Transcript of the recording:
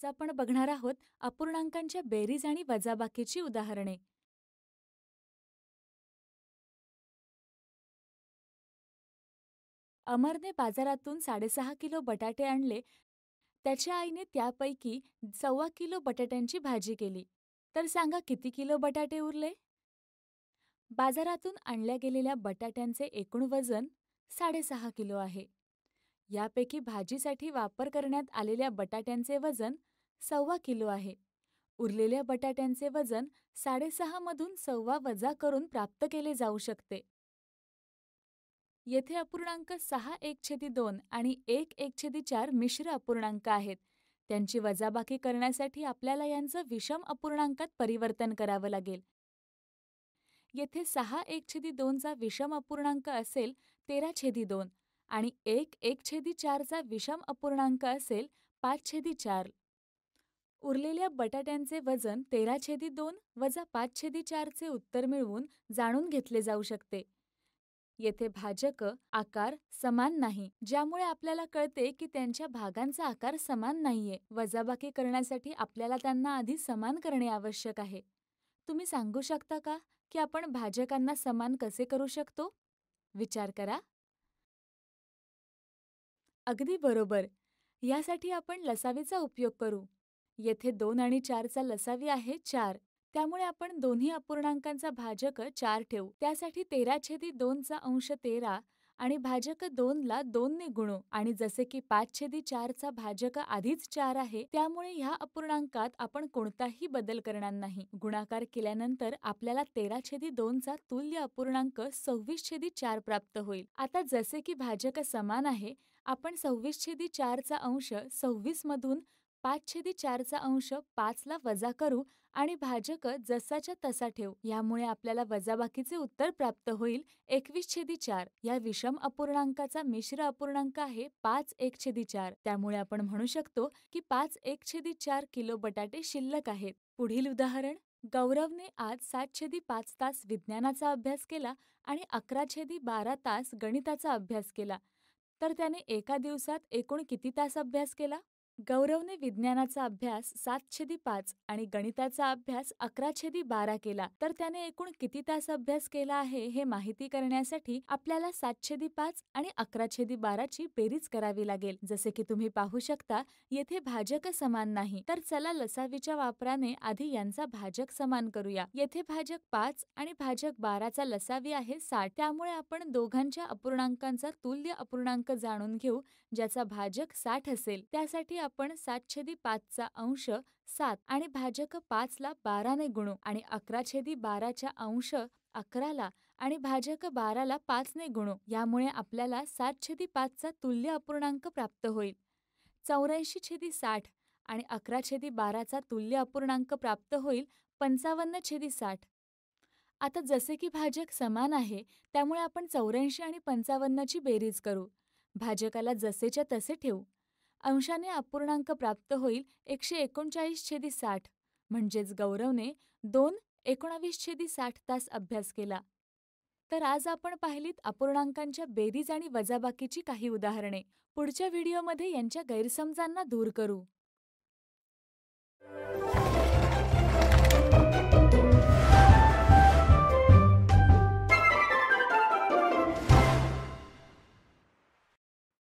आज आपण बघणार आहोत अपूर्णांकांच्या बेरीज आणि वजाबाकीची उदाहरणे अमरने बाजारातून साडेसहा किलो बटाटे आणले त्याच्या आईने त्यापैकी सव्वा किलो बटाट्यांची भाजी केली तर सांगा किती किलो बटाटे उरले बाजारातून आणल्या गेलेल्या बटाट्यांचे एकूण वजन साडेसहा किलो आहे यापैकी भाजीसाठी वापर करण्यात आलेल्या बटाट्यांचे वजन सव्वा किलो आहे उरलेल्या बटाट्यांचे वजन मधून सव्वा वजा करून प्राप्त केले जाऊ शकते येथे अपूर्णांक सहा छेदी दोन आणि एक छेदी चार मिश्र अपूर्णांक आहेत त्यांची वजाबाकी करण्यासाठी आपल्याला यांचं विषम अपूर्णांकात परिवर्तन करावं लागेल येथे सहा छेदी दोनचा विषम अपूर्णांक असेल तेरा छेदी दोन आणि एक एक छेदी चारचा विषम अपूर्णांक असेल पाच छेदी चार उरलेल्या बटाट्यांचे वजन तेरा छेदी दोन वजा पाच छेदी चारचे उत्तर मिळवून जाणून घेतले जाऊ शकते येथे भाजक आकार समान नाही ज्यामुळे आपल्याला कळते की त्यांच्या भागांचा आकार समान नाहीये वजाबाकी करण्यासाठी आपल्याला त्यांना आधी समान करणे आवश्यक आहे तुम्ही सांगू शकता का की आपण भाजकांना समान कसे करू शकतो विचार करा अगदी बरोबर! यासाठी आपण लसावीचा उपयोग करू. येथे दोन आणि चारचा लसावी आहे चार, त्यामुळे आपण दोन्ही अपूर्णांकांचा भाजक चार ठेवू. त्यासाठी तेरा छेदी दोनचा अंश तेरा आणि भाजक दोनला दोनने गुणो आणि जसे की पाच छेदी चारचा भाजक आधीच चार आहे त्यामुळे ह्या अपूर्णांकात आपण कोणताही बदल करणार नाही गुणाकार केल्यानंतर आपल्याला तेरा छेदी दोनचा तुल्य अपूर्णांक सव्वीस छेदी चार प्राप्त होईल आता जसे की भाजक समान आहे आपण सव्वीस छेदी चारचा अंश सव्वीस मधून पाच छेदी चारचा अंश पाचला वजा करू आणि भाजक जसाच्या तसा ठेवू यामुळे आपल्याला वजाबाकीचे उत्तर प्राप्त होईल एकवीस छेदी चार या विषम अपूर्णांकाचा मिश्र अपूर्णांक आहे पाच एक छेदी चार त्यामुळे आपण म्हणू शकतो की पाच एक छेदी चार किलो बटाटे शिल्लक आहेत पुढील उदाहरण गौरवने आज सात छेदी पाच तास विज्ञानाचा अभ्यास केला आणि अकरा छेदी बारा तास गणिताचा अभ्यास केला तर त्याने एका दिवसात एकूण किती तास अभ्यास केला गौरवने विज्ञानाचा अभ्यास सात छेदी पाच आणि गणिताचा अभ्यास अकरा छेदी बारा केला तर त्याने एकूण किती तास अभ्यास केला आहे हे माहिती करण्यासाठी आपल्याला सात छेदी पाच आणि अकरा छेदी बाराची बेरीज करावी लागेल जसे की तुम्ही पाहू शकता येथे भाजक समान नाही तर चला लसावीच्या वापराने आधी यांचा भाजक समान करूया येथे भाजक पाच आणि भाजक बाराचा लसावी आहे साठ त्यामुळे आपण दोघांच्या अपूर्णांकांचा तुल्य अपूर्णांक जाणून घेऊ ज्याचा भाजक साठ असेल त्यासाठी आपण सातछेदी पाचचा अंश सात आणि भाजक पाचला ने गुणू आणि अकरा छेदी बाराच्या अंश अकराला आणि भाजक बाराला पाचने गुणू यामुळे आपल्याला सात सातछेदी पाचचा तुल्य अपूर्णांक प्राप्त होईल चौऱ्याऐंशी छेदी साठ आणि अकरा छेदी बाराचा तुल्य अपूर्णांक प्राप्त होईल पंचावन्न छेदी साठ आता जसे की भाजक समान आहे त्यामुळे आपण चौऱ्याऐंशी आणि पंचावन्नची बेरीज करू भाजकाला जसेच्या तसे ठेवू अंशाने अपूर्णांक प्राप्त होईल एकशे एकोणचाळीस छेदी साठ म्हणजेच गौरवने दोन एकोणावीस छेदी साठ तास अभ्यास केला तर आज आपण पाहिलीत अपूर्णांकांच्या बेरीज आणि वजाबाकीची काही उदाहरणे पुढच्या व्हिडिओमध्ये यांच्या गैरसमजांना दूर करू